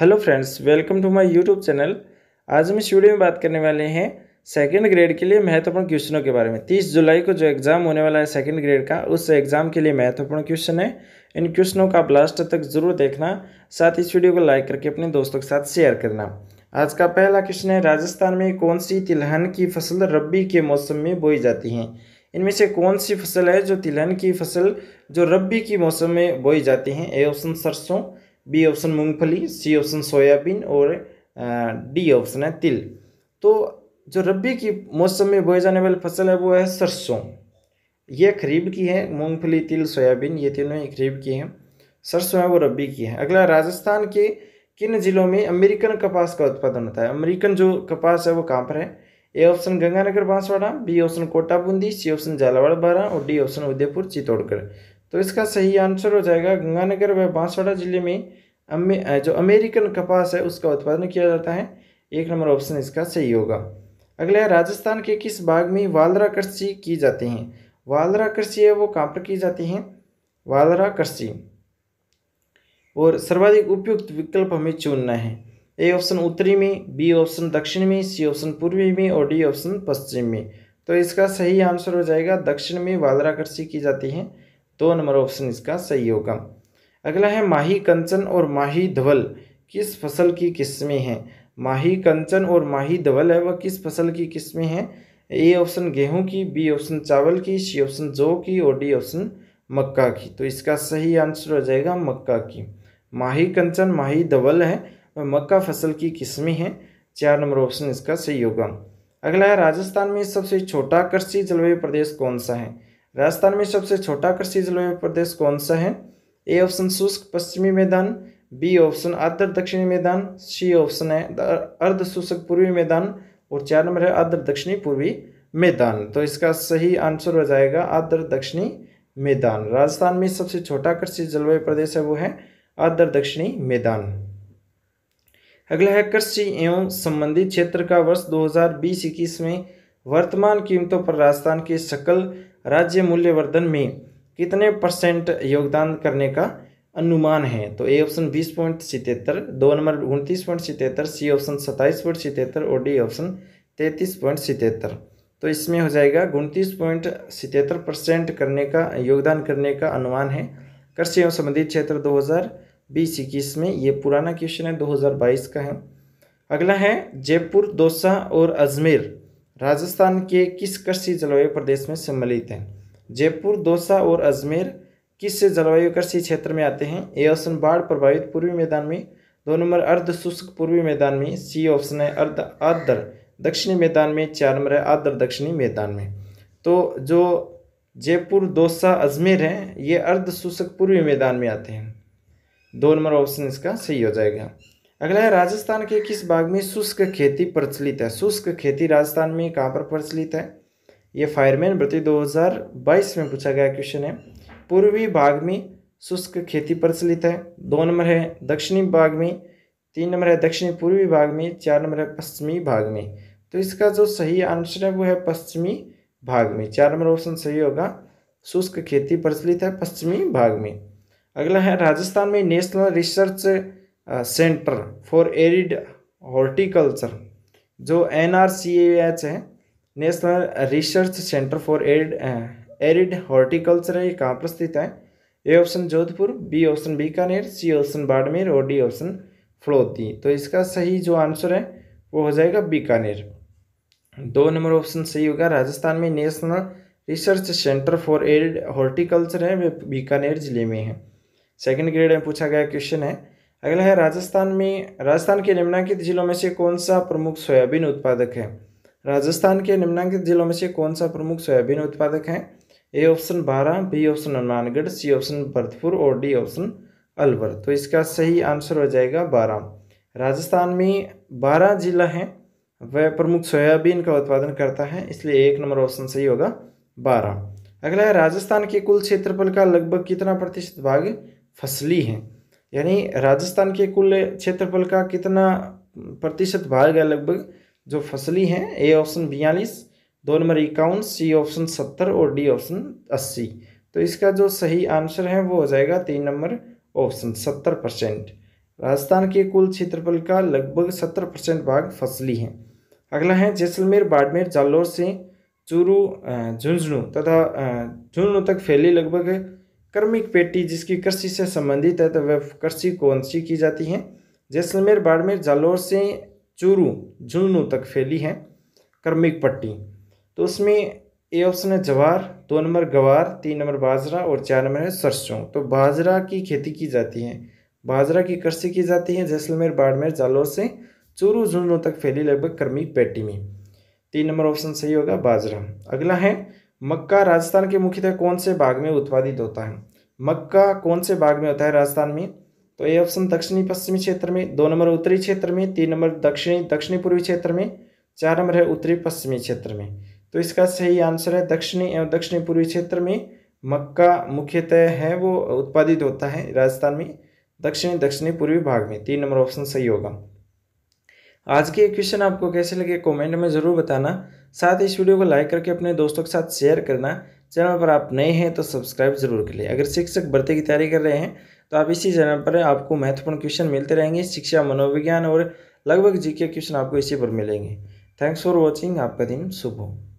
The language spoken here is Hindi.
hello friends welcome to my YouTube channel आज हम इस वीडियो में बात करने वाले हैं सेकंड ग्रेड के लिए महत्वपूर्ण क्वेश्चनों के बारे में 30 जुलाई को जो एग्ज़ाम होने वाला है सेकंड ग्रेड का उस एग्ज़ाम के लिए महत्वपूर्ण क्वेश्चन है इन क्वेश्चनों का आप लास्ट तक जरूर देखना साथ इस वीडियो को लाइक करके अपने दोस्तों के साथ शेयर करना आज का पहला क्वेश्चन है राजस्थान में कौन सी तिलहन की फसल रब्बी के मौसम में बोई जाती हैं इनमें से कौन सी फसल है जो तिलहन की फसल जो रबी की मौसम में बोई जाती हैं ए ऑप्शन सरसों बी ऑप्शन मूंगफली सी ऑप्शन सोयाबीन और डी ऑप्शन है तिल तो जो रबी की मौसम में बोई जाने वाली फसल है वो है सरसों ये खरीब की है मूंगफली तिल सोयाबीन ये तीनों ही खरीब की हैं सरसों है वो रबी की है अगला राजस्थान के किन जिलों में अमेरिकन कपास का उत्पादन होता है अमेरिकन जो कपास है वो कहाँ पर है A option Ganganagar Banswara B option Kota Bundi C option Jhalawar बारह और डी ऑप्शन उदयपुर चित्तौड़गढ़ तो इसका सही आंसर हो जाएगा गंगानगर व बांसवाड़ा जिले में अमे जो अमेरिकन कपास है उसका उत्पादन किया जाता है एक नंबर ऑप्शन इसका सही होगा अगला है राजस्थान के किस भाग में वालरा कृषि की जाती है वालरा कृषि है वो कहाँ पर की जाती है वालरा कृषि और सर्वाधिक उपयुक्त विकल्प हमें चुनना है ए ऑप्शन उत्तरी में बी ऑप्शन दक्षिण में सी ऑप्शन पूर्वी में और डी ऑप्शन पश्चिम में तो इसका सही आंसर हो जाएगा दक्षिण में वालरा कृषि की जाती है दो तो नंबर ऑप्शन इसका सही होगा अगला है माही कंचन और माही धवल किस फसल की किस्में हैं माही कंचन और माही धवल है वह किस फसल की किस्में हैं ए ऑप्शन गेहूं की बी ऑप्शन चावल की सी ऑप्शन जौ की और डी ऑप्शन मक्का की तो इसका सही आंसर हो जाएगा मक्का की माही कंचन माही धवल है वह मक्का फसल की किस्में हैं चार नंबर ऑप्शन इसका सही होगा अगला है राजस्थान में सबसे छोटा कृषि जलवायु प्रदेश कौन सा है राजस्थान में सबसे छोटा कृषि जलवायु प्रदेश कौन सा है ए ऑप्शन शुष्क पश्चिमी मैदान बी ऑप्शन आर्द्र दक्षिणी मैदान सी ऑप्शन है अर्ध शुष्क पूर्वी मैदान और चार नंबर है आर्द्र दक्षिणी पूर्वी मैदान तो इसका सही आंसर हो जाएगा आर्द्र दक्षिणी मैदान राजस्थान में सबसे छोटा कृषि जलवायु प्रदेश है वो है आर्द्र दक्षिणी मैदान अगला है कृषि एवं संबंधित क्षेत्र का वर्ष दो हज़ार में वर्तमान कीमतों पर राजस्थान के सकल राज्य मूल्यवर्धन में कितने परसेंट योगदान करने का अनुमान है तो ए ऑप्शन बीस पॉइंट सितहत्तर दो नंबर उनतीस पॉइंट सितहत्तर सी ऑप्शन सत्ताईस पॉइंट सितहत्तर और डी ऑप्शन तैंतीस पॉइंट सितहत्तर तो इसमें हो जाएगा उनतीस पॉइंट सितहत्तर परसेंट करने का योगदान करने का अनुमान है कृषि एवं संबंधित क्षेत्र दो हज़ार बीस इक्कीस में ये पुराना क्वेश्चन है दो हज़ार बाईस का है अगला है जयपुर दौसा और अजमेर राजस्थान के किस कृषि जलवायु प्रदेश में सम्मिलित हैं जयपुर दौसा और अजमेर किस जलवायु कृषि क्षेत्र में आते हैं ए ऑप्शन बाढ़ प्रभावित पूर्वी मैदान में दो नंबर अर्ध शुष्क पूर्वी मैदान में सी ऑप्शन है अर्ध आर्द्र दक्षिणी मैदान में चार नंबर है आर्द्र दक्षिणी मैदान में तो जो जयपुर दौसा अजमेर हैं ये अर्ध शुष्क पूर्वी मैदान में आते हैं दो नंबर ऑप्शन इसका सही हो जाएगा अगला है राजस्थान के किस भाग में शुष्क खेती प्रचलित है शुष्क खेती राजस्थान में कहाँ पर प्रचलित है ये फायरमैन भर्ती 2022 में पूछा गया क्वेश्चन है पूर्वी भाग में शुष्क खेती प्रचलित है दो नंबर है दक्षिणी भाग में तीन नंबर है दक्षिणी पूर्वी भाग में चार नंबर है पश्चिमी भाग में तो इसका जो सही आंसर है वो है पश्चिमी भाग में चार नंबर ऑप्शन सही होगा शुष्क खेती प्रचलित है पश्चिमी भाग में अगला है राजस्थान में National Research Centre for Arid Horticulture जो एन आर सी एच है National Research Centre for Arid Arid Horticulture है ये कहाँ पर स्थित है A option Jodhpur B option Bikaner C option Barmer और डी ऑप्शन फ्लोती तो इसका सही जो आंसर है वो हो जाएगा बीकानेर दो नंबर ऑप्शन सही होगा राजस्थान में National Research Centre for arid horticulture है वे बीकानेर जिले में है सेकंड ग्रेड में पूछा गया क्वेश्चन है अगला है राजस्थान में राजस्थान के निम्नांकित जिलों में से कौन सा प्रमुख सोयाबीन उत्पादक है राजस्थान के निम्नांकित जिलों में से कौन सा प्रमुख सोयाबीन उत्पादक है ए ऑप्शन बारह B option Hanumangarh C option Bharatpur और डी ऑप्शन अलवर तो इसका सही आंसर हो जाएगा बारह राजस्थान में बारह जिला हैं वह प्रमुख सोयाबीन का उत्पादन करता है इसलिए एक नंबर ऑप्शन सही होगा बारह अगला है राजस्थान के कुल क्षेत्रफल का लगभग कितना प्रतिशत भाग फसली है यानी राजस्थान के कुल क्षेत्रफल का कितना प्रतिशत भाग है लगभग जो फसली हैं ए ऑप्शन बयालीस दो नंबर इक्यावन सी ऑप्शन सत्तर और डी ऑप्शन अस्सी तो इसका जो सही आंसर है वो हो जाएगा तीन नंबर ऑप्शन सत्तर परसेंट राजस्थान के कुल क्षेत्रफल का लगभग सत्तर परसेंट भाग फसली है अगला है जैसलमेर बाड़मेर जालौर से चूरू झुंझुनू तथा झुंझुनू तक फैली लगभग कर्मिक पेटी जिसकी कृषि से संबंधित है तो वह कृषि कौन सी की जाती है जैसलमेर बाड़मेर जालौर से चूरू झुंझुनू तक फैली है कर्मिक पट्टी तो उसमें ए ऑप्शन है जवार दो नंबर गवार तीन नंबर बाजरा और चार नंबर है सरसों तो बाजरा की खेती की जाती है बाजरा की कृषि की जाती है जैसलमेर बाड़मेर जालौर से चूरू झुंझुनू तक फैली लगभग कर्मिक पेटी में तीन नंबर ऑप्शन सही होगा बाजरा अगला है मक्का राजस्थान के मुख्यतः कौन से भाग में उत्पादित होता है मक्का कौन से भाग में होता है राजस्थान में तो ये ऑप्शन दक्षिणी पश्चिमी क्षेत्र में दो नंबर उत्तरी क्षेत्र में तीन नंबर दक्षिणी दक्षिणी पूर्वी क्षेत्र में चार नंबर है उत्तरी पश्चिमी क्षेत्र में तो इसका सही आंसर है दक्षिणी एवं दक्षिणी पूर्वी क्षेत्र में मक्का मुख्यतः है वो उत्पादित होता है राजस्थान में दक्षिणी दक्षिणी पूर्वी भाग में तीन नंबर ऑप्शन सही होगा आज के क्वेश्चन आपको कैसे लगे कमेंट में ज़रूर बताना साथ ही इस वीडियो को लाइक करके अपने दोस्तों के साथ शेयर करना चैनल पर आप नए हैं तो सब्सक्राइब जरूर कर लें अगर शिक्षक भर्ती की तैयारी कर रहे हैं तो आप इसी चैनल पर आपको महत्वपूर्ण क्वेश्चन मिलते रहेंगे शिक्षा मनोविज्ञान और लगभग जी के क्वेश्चन आपको इसी पर मिलेंगे थैंक्स फॉर वॉचिंग आपका दिन शुभ हो